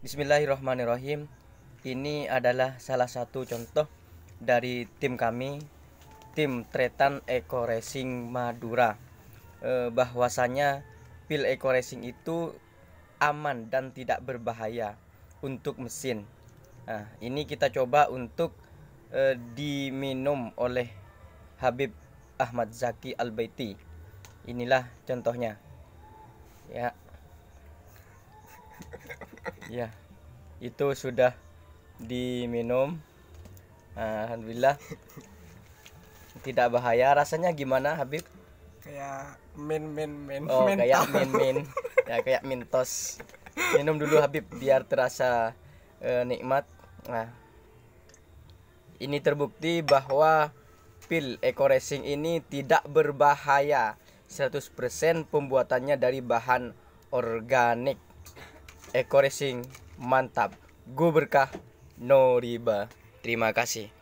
Bismillahirrahmanirrahim. Ini adalah salah satu contoh dari tim kami, tim Tretan Eco Racing Madura. E, bahwasanya pil Eco Racing itu aman dan tidak berbahaya untuk mesin. Nah, ini kita coba untuk e, diminum oleh Habib Ahmad Zaki Al Baiti. Inilah contohnya. Ya ya itu sudah diminum ah, alhamdulillah tidak bahaya rasanya gimana Habib kayak min min min oh mental. kayak min min ya kayak mintos minum dulu Habib biar terasa eh, nikmat nah ini terbukti bahwa pil eco racing ini tidak berbahaya 100% pembuatannya dari bahan organik Ekorising Racing mantap. Gue berkah, no riba. Terima kasih.